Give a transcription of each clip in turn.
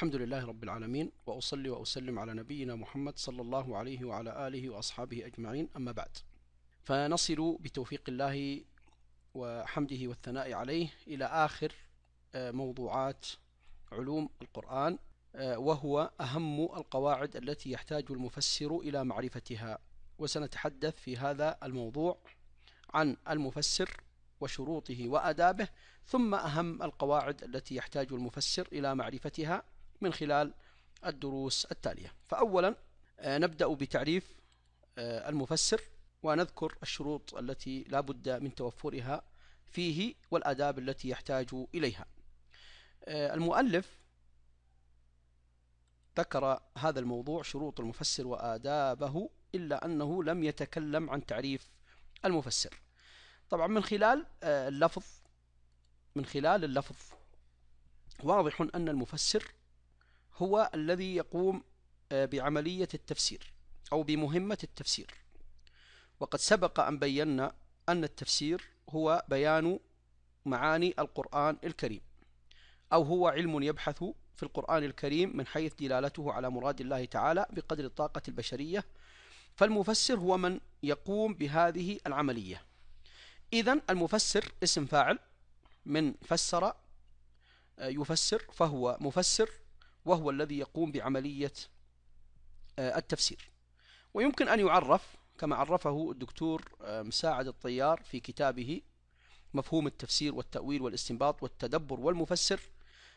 الحمد لله رب العالمين وأصلي وأسلم على نبينا محمد صلى الله عليه وعلى آله وأصحابه أجمعين أما بعد فنصل بتوفيق الله وحمده والثناء عليه إلى آخر آه، موضوعات علوم القرآن آه، وهو أهم القواعد التي يحتاج المفسر إلى معرفتها وسنتحدث في هذا الموضوع عن المفسر وشروطه وآدابه ثم أهم القواعد التي يحتاج المفسر إلى معرفتها من خلال الدروس التالية فأولا آه، نبدأ بتعريف آه، المفسر ونذكر الشروط التي لا بد من توفرها فيه والآداب التي يحتاج إليها آه، المؤلف ذكر هذا الموضوع شروط المفسر وآدابه إلا أنه لم يتكلم عن تعريف المفسر طبعا من خلال اللفظ من خلال اللفظ واضح أن المفسر هو الذي يقوم آه، بعملية التفسير أو بمهمة التفسير وقد سبق أن بينا أن التفسير هو بيان معاني القرآن الكريم أو هو علم يبحث في القرآن الكريم من حيث دلالته على مراد الله تعالى بقدر الطاقة البشرية فالمفسر هو من يقوم بهذه العملية إذا المفسر اسم فاعل من فسر آه، يفسر فهو مفسر وهو الذي يقوم بعملية آه، التفسير ويمكن أن يعرف كما عرفه الدكتور آه، مساعد الطيار في كتابه مفهوم التفسير والتأويل والاستنباط والتدبر والمفسر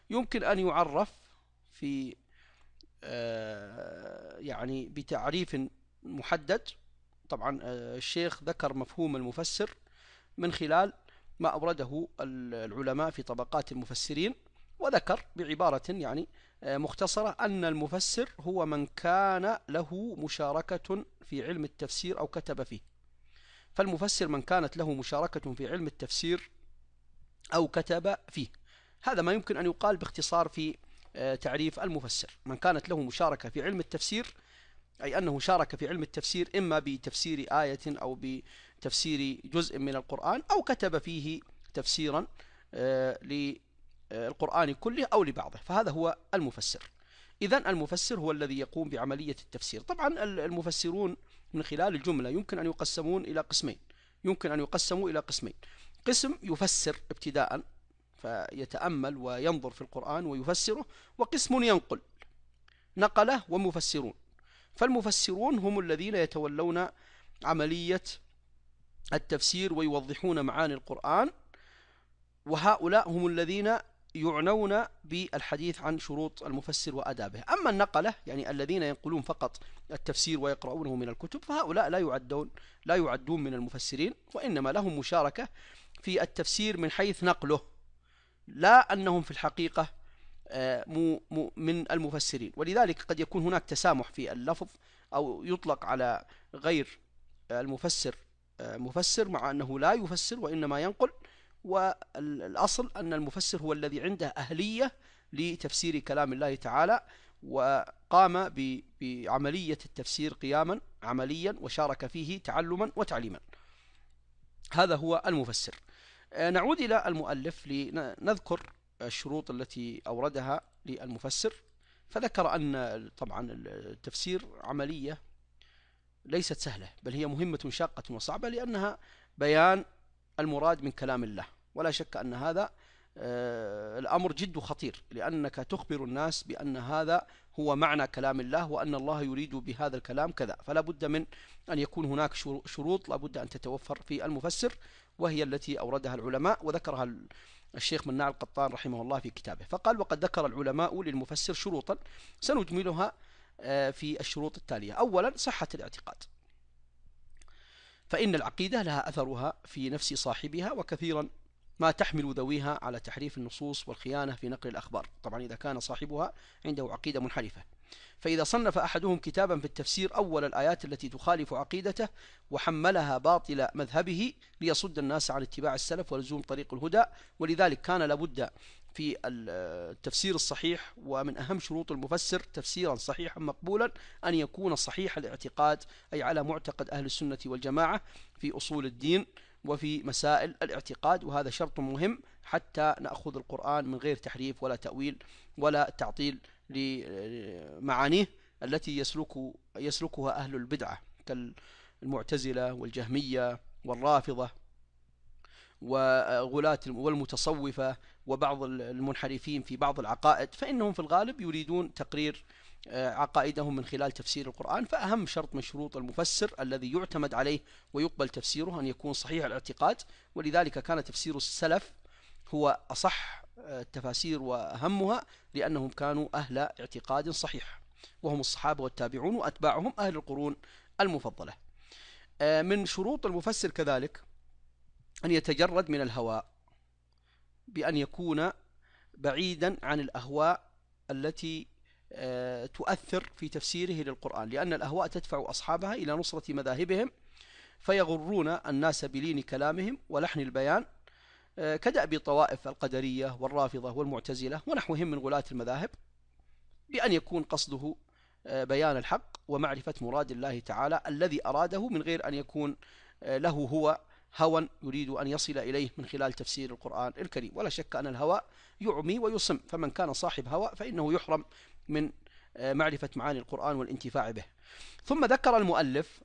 يمكن أن يعرف في آه، يعني بتعريف محدد طبعا الشيخ ذكر مفهوم المفسر من خلال ما أورده العلماء في طبقات المفسرين وذكر بعبارة يعني آه، مختصرة أن المفسر هو من كان له مشاركة في علم التفسير أو كتب فيه فالمفسر من كانت له مشاركة في علم التفسير أو كتب فيه هذا ما يمكن أن يقال باختصار في آه، تعريف المفسر من كانت له مشاركة في علم التفسير أي أنه شارك في علم التفسير إما بتفسير آية أو بتفسير جزء من القرآن أو كتب فيه تفسيرا آه، القرآن كله أو لبعضه فهذا هو المفسر إذا المفسر هو الذي يقوم بعملية التفسير طبعا المفسرون من خلال الجملة يمكن أن يقسمون إلى قسمين يمكن أن يقسموا إلى قسمين قسم يفسر ابتداء فيتأمل وينظر في القرآن ويفسره وقسم ينقل نقله ومفسرون فالمفسرون هم الذين يتولون عملية التفسير ويوضحون معاني القرآن وهؤلاء هم الذين يعنون بالحديث عن شروط المفسر وأدابه أما النقلة يعني الذين ينقلون فقط التفسير ويقرؤونه من الكتب فهؤلاء لا يعدون لا يعدون من المفسرين وإنما لهم مشاركة في التفسير من حيث نقله لا أنهم في الحقيقة آه، من المفسرين ولذلك قد يكون هناك تسامح في اللفظ أو يطلق على غير المفسر آه، مفسر مع أنه لا يفسر وإنما ينقل والأصل أن المفسر هو الذي عنده أهلية لتفسير كلام الله تعالى وقام بعملية التفسير قياما عمليا وشارك فيه تعلما وتعليما هذا هو المفسر آه، نعود إلى المؤلف لنذكر الشروط التي أوردها للمفسر فذكر أن طبعا التفسير عملية ليست سهلة بل هي مهمة شاقة وصعبة لأنها بيان المراد من كلام الله ولا شك أن هذا آه، الأمر جد خطير لأنك تخبر الناس بأن هذا هو معنى كلام الله وأن الله يريد بهذا الكلام كذا فلا بد من أن يكون هناك شروط لا بد أن تتوفر في المفسر وهي التي أوردها العلماء وذكرها الشيخ مناع القطان رحمه الله في كتابه فقال وقد ذكر العلماء للمفسر شروطا سنجملها آه، في الشروط التالية أولا صحة الاعتقاد فإن العقيدة لها أثرها في نفس صاحبها وكثيرا ما تحمل ذويها على تحريف النصوص والخيانة في نقل الأخبار طبعا إذا كان صاحبها عنده عقيدة منحرفة فإذا صنف أحدهم كتابا في التفسير أول الآيات التي تخالف عقيدته وحملها باطل مذهبه ليصد الناس عن اتباع السلف ولزوم طريق الهدى ولذلك كان لابد في آه، التفسير الصحيح ومن أهم شروط المفسر تفسيرا صحيحا مقبولا أن يكون صحيح الاعتقاد أي على معتقد أهل السنة والجماعة في أصول الدين وفي مسائل الاعتقاد وهذا شرط مهم حتى نأخذ القرآن من غير تحريف ولا تأويل ولا تعطيل لمعانيه التي يسلك يسلكها أهل البدعة كالمعتزلة والجهمية والرافضة وغلاة والمتصوفة وبعض المنحرفين في بعض العقائد فإنهم في الغالب يريدون تقرير آه، عقائدهم من خلال تفسير القرآن فأهم شرط من شروط المفسر الذي يعتمد عليه ويقبل تفسيره أن يكون صحيح الاعتقاد ولذلك كان تفسير السلف هو أصح آه، التفاسير وأهمها لأنهم كانوا أهل اعتقاد صحيح وهم الصحابة والتابعون وأتباعهم أهل القرون المفضلة آه، من شروط المفسر كذلك أن يتجرد من الهواء بأن يكون بعيدا عن الأهواء التي آه، تؤثر في تفسيره للقرآن لأن الأهواء تدفع أصحابها إلى نصرة مذاهبهم فيغرون الناس بلين كلامهم ولحن البيان آه، كدأب طوائف القدرية والرافضة والمعتزلة ونحوهم من غلاة المذاهب بأن يكون قصده آه، بيان الحق ومعرفة مراد الله تعالى الذي أراده من غير أن يكون له هو هوى يريد أن يصل إليه من خلال تفسير القرآن الكريم ولا شك أن الهوى يعمي ويصم فمن كان صاحب هوى فإنه يحرم من آه، معرفة معاني القرآن والانتفاع به ثم ذكر المؤلف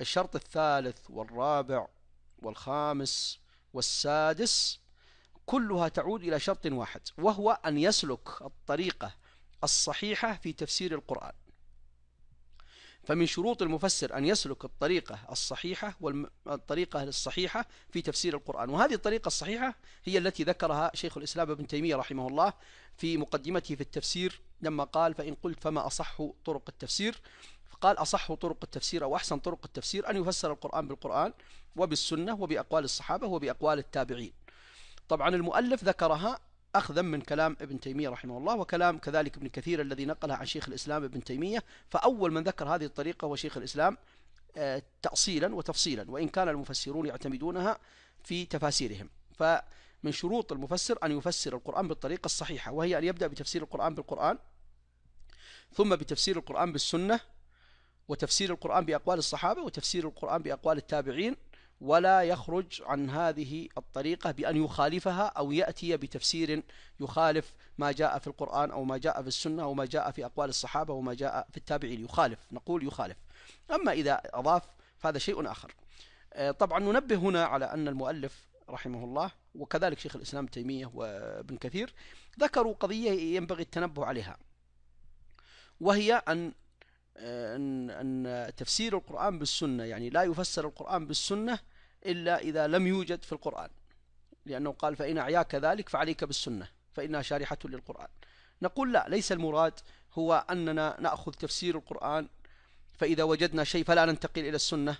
الشرط الثالث والرابع والخامس والسادس كلها تعود إلى شرط واحد وهو أن يسلك الطريقة الصحيحة في تفسير القرآن فمن شروط المفسر أن يسلك الطريقة الصحيحة والطريقة الصحيحة في تفسير القرآن وهذه الطريقة الصحيحة هي التي ذكرها شيخ الإسلام ابن تيمية رحمه الله في مقدمته في التفسير لما قال فإن قلت فما أصح طرق التفسير قال أصح طرق التفسير أو أحسن طرق التفسير أن يفسر القرآن بالقرآن وبالسنة وبأقوال الصحابة وبأقوال التابعين طبعا المؤلف ذكرها أخذا من كلام ابن تيمية رحمه الله وكلام كذلك ابن كثير الذي نقله عن شيخ الإسلام ابن تيمية فأول من ذكر هذه الطريقة هو شيخ الإسلام آه، تأصيلا وتفصيلا وإن كان المفسرون يعتمدونها في تفاسيرهم فمن شروط المفسر أن يفسر القرآن بالطريقة الصحيحة وهي أن يبدأ بتفسير القرآن بالقرآن ثم بتفسير القرآن بالسنة وتفسير القرآن بأقوال الصحابة وتفسير القرآن بأقوال التابعين ولا يخرج عن هذه الطريقة بأن يخالفها أو يأتي بتفسير يخالف ما جاء في القرآن أو ما جاء في السنة أو ما جاء في أقوال الصحابة وما جاء في التابعين يخالف نقول يخالف أما إذا أضاف فهذا شيء آخر آه، طبعا ننبه هنا على أن المؤلف رحمه الله وكذلك شيخ الإسلام تيمية وابن كثير ذكروا قضية ينبغي التنبه عليها وهي أن آه، أن أن تفسير القرآن بالسنة يعني لا يفسر القرآن بالسنة إلا إذا لم يوجد في القرآن لأنه قال فإن أعياك ذلك فعليك بالسنة فإنها شارحة للقرآن نقول لا ليس المراد هو أننا نأخذ تفسير القرآن فإذا وجدنا شيء فلا ننتقل إلى السنة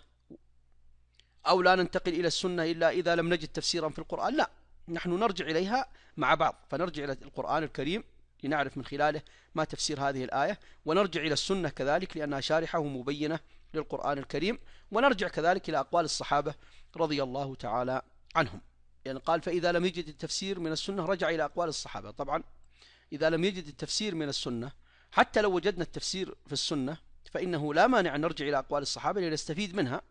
أو لا ننتقل إلى السنة إلا إذا لم نجد تفسيرا في القرآن لا نحن نرجع إليها مع بعض فنرجع إلى القرآن الكريم لنعرف من خلاله ما تفسير هذه الآية ونرجع إلى السنة كذلك لأنها شارحة ومبينة للقرآن الكريم ونرجع كذلك إلى أقوال الصحابة رضي الله تعالى عنهم يعني قال فإذا لم يجد التفسير من السنة رجع إلى أقوال الصحابة طبعا إذا لم يجد التفسير من السنة حتى لو وجدنا التفسير في السنة فإنه لا مانع أن نرجع إلى أقوال الصحابة لنستفيد منها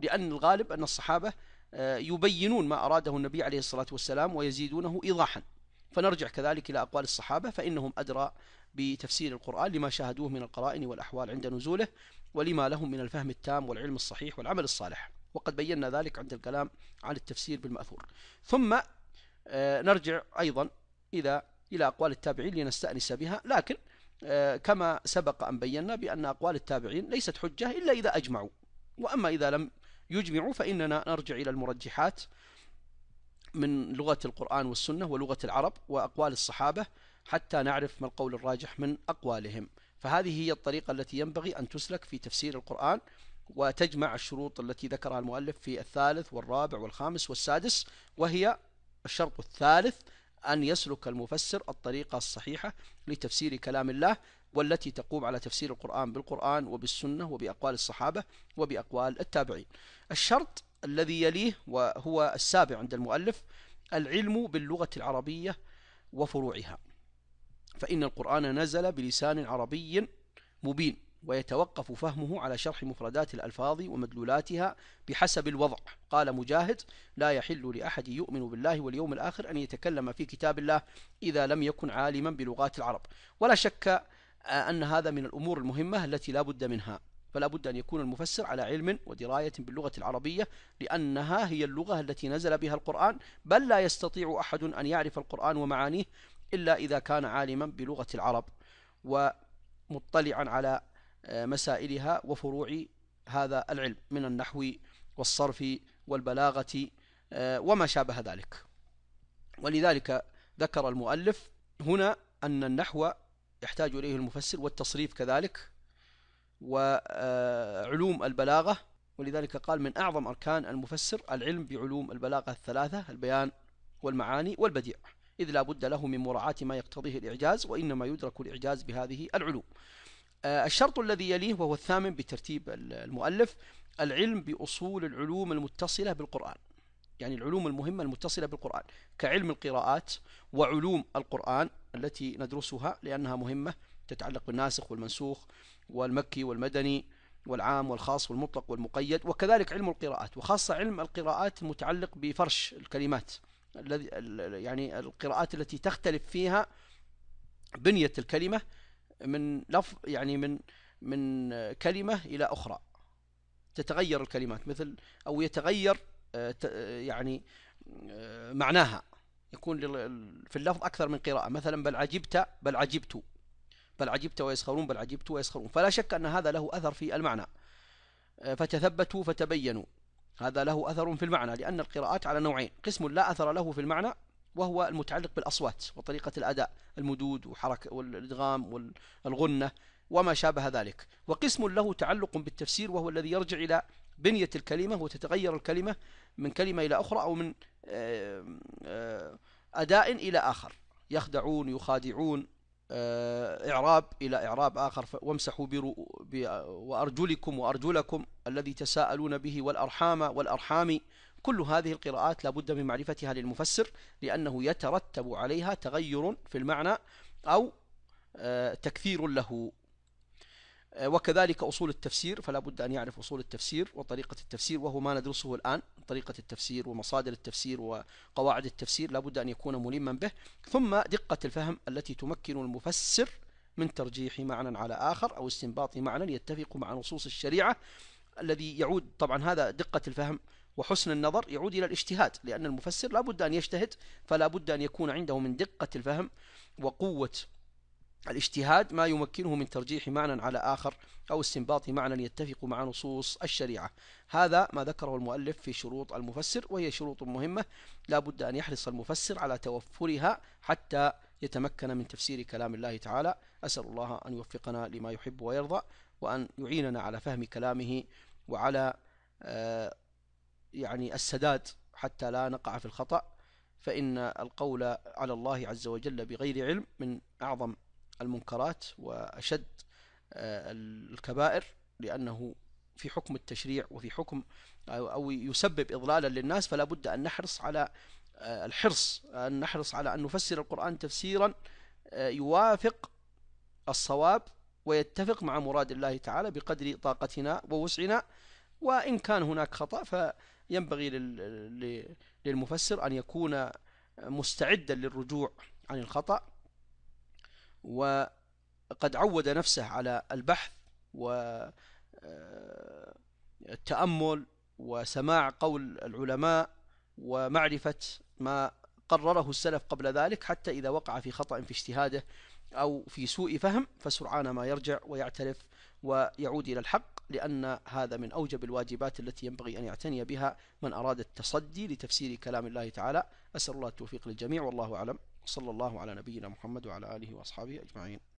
لأن الغالب أن الصحابة آه، يبينون ما أراده النبي عليه الصلاة والسلام ويزيدونه إيضاحا فنرجع كذلك إلى أقوال الصحابة فإنهم أدرى بتفسير القرآن لما شاهدوه من القرائن والأحوال عند نزوله ولما لهم من الفهم التام والعلم الصحيح والعمل الصالح وقد بينا ذلك عند الكلام عن التفسير بالمأثور ثم آه، نرجع أيضا إلى إلى أقوال التابعين لنستأنس بها لكن آه، كما سبق أن بينا بأن أقوال التابعين ليست حجة إلا إذا أجمعوا وأما إذا لم يجمعوا فإننا نرجع إلى المرجحات من لغة القرآن والسنة ولغة العرب وأقوال الصحابة حتى نعرف ما القول الراجح من أقوالهم فهذه هي الطريقة التي ينبغي أن تسلك في تفسير القرآن وتجمع الشروط التي ذكرها المؤلف في الثالث والرابع والخامس والسادس وهي الشرط الثالث أن يسلك المفسر الطريقة الصحيحة لتفسير كلام الله والتي تقوم على تفسير القرآن بالقرآن وبالسنة وبأقوال الصحابة وبأقوال التابعين الشرط الذي يليه وهو السابع عند المؤلف العلم باللغة العربية وفروعها فإن القرآن نزل بلسان عربي مبين ويتوقف فهمه على شرح مفردات الألفاظ ومدلولاتها بحسب الوضع قال مجاهد لا يحل لأحد يؤمن بالله واليوم الآخر أن يتكلم في كتاب الله إذا لم يكن عالما بلغات العرب ولا شك أن هذا من الأمور المهمة التي لا بد منها فلا بد أن يكون المفسر على علم ودراية باللغة العربية لأنها هي اللغة التي نزل بها القرآن بل لا يستطيع أحد أن يعرف القرآن ومعانيه إلا إذا كان عالما بلغة العرب ومطلعا على مسائلها وفروع هذا العلم من النحو والصرف والبلاغة آه، وما شابه ذلك ولذلك ذكر المؤلف هنا أن النحو يحتاج إليه المفسر والتصريف كذلك وعلوم البلاغة ولذلك قال من أعظم أركان المفسر العلم بعلوم البلاغة الثلاثة البيان والمعاني والبديع إذ لا بد له من مراعاة ما يقتضيه الإعجاز وإنما يدرك الإعجاز بهذه العلوم آه، الشرط الذي يليه وهو الثامن بترتيب المؤلف العلم بأصول العلوم المتصلة بالقرآن يعني العلوم المهمة المتصلة بالقرآن كعلم القراءات وعلوم القرآن التي ندرسها لأنها مهمة تتعلق بالناسخ والمنسوخ والمكي والمدني والعام والخاص والمطلق والمقيد وكذلك علم القراءات وخاصة علم القراءات المتعلق بفرش الكلمات الذي يعني القراءات التي تختلف فيها بنية الكلمة من لفظ يعني من من كلمة إلى أخرى تتغير الكلمات مثل أو يتغير آه، يعني آه، معناها يكون في اللفظ أكثر من قراءة مثلا بل عجبت بل عجبت بل عجبت ويسخرون بل عجبت ويسخرون فلا شك أن هذا له أثر في المعنى آه، فتثبتوا فتبينوا هذا له أثر في المعنى لأن القراءات على نوعين قسم لا أثر له في المعنى وهو المتعلق بالأصوات وطريقة الأداء المدود وحركة والإدغام والغنة وما شابه ذلك وقسم له تعلق بالتفسير وهو الذي يرجع إلى بنية الكلمة وتتغير الكلمة من كلمة إلى أخرى أو من آه، آه، أداء إلى آخر يخدعون يخادعون آه، إعراب إلى إعراب آخر وامسحوا وأرجلكم وأرجلكم الذي تساءلون به والأرحام والأرحام كل هذه القراءات لابد من معرفتها للمفسر لأنه يترتب عليها تغير في المعنى أو آه، تكثير له آه، وكذلك أصول التفسير فلا بد أن يعرف أصول التفسير وطريقة التفسير وهو ما ندرسه الآن طريقة التفسير ومصادر التفسير وقواعد التفسير لا بد أن يكون ملما به ثم دقة الفهم التي تمكن المفسر من ترجيح معنى على آخر أو استنباط معنى يتفق مع نصوص الشريعة الذي يعود طبعا هذا دقة الفهم وحسن النظر يعود إلى الاجتهاد لأن المفسر لا بد أن يجتهد فلا بد أن يكون عنده من دقة الفهم وقوة الاجتهاد ما يمكنه من ترجيح معنى على آخر أو استنباط معنى يتفق مع نصوص الشريعة هذا ما ذكره المؤلف في شروط المفسر وهي شروط مهمة لا بد أن يحرص المفسر على توفرها حتى يتمكن من تفسير كلام الله تعالى أسأل الله أن يوفقنا لما يحب ويرضى وأن يعيننا على فهم كلامه وعلى آه، يعني السداد حتى لا نقع في الخطأ فإن القول على الله عز وجل بغير علم من أعظم المنكرات وأشد آه، الكبائر لأنه في حكم التشريع وفي حكم أو يسبب إضلالا للناس فلا بد أن نحرص على آه، الحرص أن نحرص على أن نفسر القرآن تفسيرا آه، يوافق الصواب ويتفق مع مراد الله تعالى بقدر طاقتنا ووسعنا وإن كان هناك خطأ فينبغي للمفسر أن يكون مستعدا للرجوع عن الخطأ وقد عود نفسه على البحث والتأمل آه، وسماع قول العلماء ومعرفة ما قرره السلف قبل ذلك حتى إذا وقع في خطأ في اجتهاده أو في سوء فهم فسرعان ما يرجع ويعترف ويعود إلى الحق لأن هذا من أوجب الواجبات التي ينبغي أن يعتني بها من أراد التصدي لتفسير كلام الله تعالى أسأل الله التوفيق للجميع والله أعلم صلى الله على نبينا محمد وعلى آله وأصحابه أجمعين